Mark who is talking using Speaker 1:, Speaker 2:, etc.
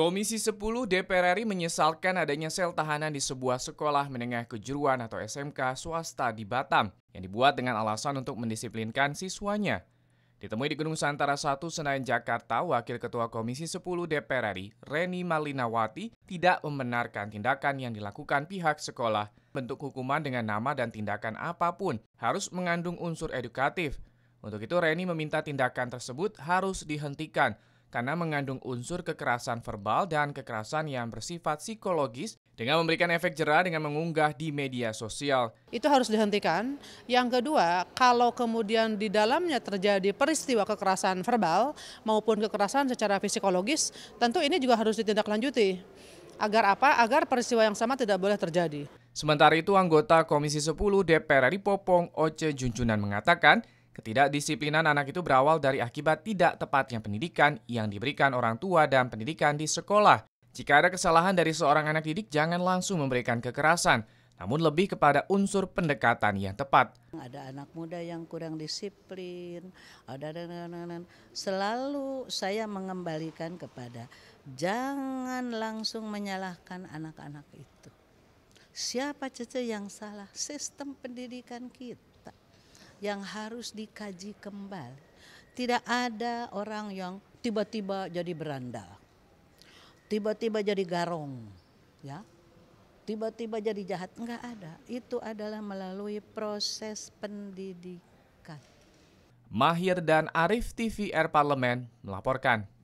Speaker 1: Komisi 10 DPR RI menyesalkan adanya sel tahanan di sebuah sekolah menengah kejuruan atau SMK swasta di Batam yang dibuat dengan alasan untuk mendisiplinkan siswanya. Ditemui di Gunung Santara 1 Senayan Jakarta, Wakil Ketua Komisi 10 DPR RI, Reni Malinawati, tidak membenarkan tindakan yang dilakukan pihak sekolah. Bentuk hukuman dengan nama dan tindakan apapun harus mengandung unsur edukatif. Untuk itu, Reni meminta tindakan tersebut harus dihentikan karena mengandung unsur kekerasan verbal dan kekerasan yang bersifat psikologis dengan memberikan efek jerah dengan mengunggah di media sosial. Itu
Speaker 2: harus dihentikan. Yang kedua, kalau kemudian di dalamnya terjadi peristiwa kekerasan verbal maupun kekerasan secara psikologis, tentu ini juga harus ditindaklanjuti. Agar apa? Agar peristiwa yang sama tidak boleh terjadi.
Speaker 1: Sementara itu, anggota Komisi 10 DPR RI Popong Oce Junjunan mengatakan, Ketidakdisiplinan anak itu berawal dari akibat tidak tepatnya pendidikan yang diberikan orang tua dan pendidikan di sekolah. Jika ada kesalahan dari seorang anak didik, jangan langsung memberikan kekerasan, namun lebih kepada unsur pendekatan yang tepat.
Speaker 3: Ada anak muda yang kurang disiplin, ada selalu saya mengembalikan kepada jangan langsung menyalahkan anak-anak itu. Siapa cece yang salah? Sistem pendidikan kita yang harus dikaji kembali. Tidak ada orang yang tiba-tiba jadi beranda, tiba-tiba jadi garong, ya, tiba-tiba jadi jahat. Enggak ada. Itu adalah melalui proses pendidikan.
Speaker 1: Mahir dan Arif TVR Parlemen melaporkan.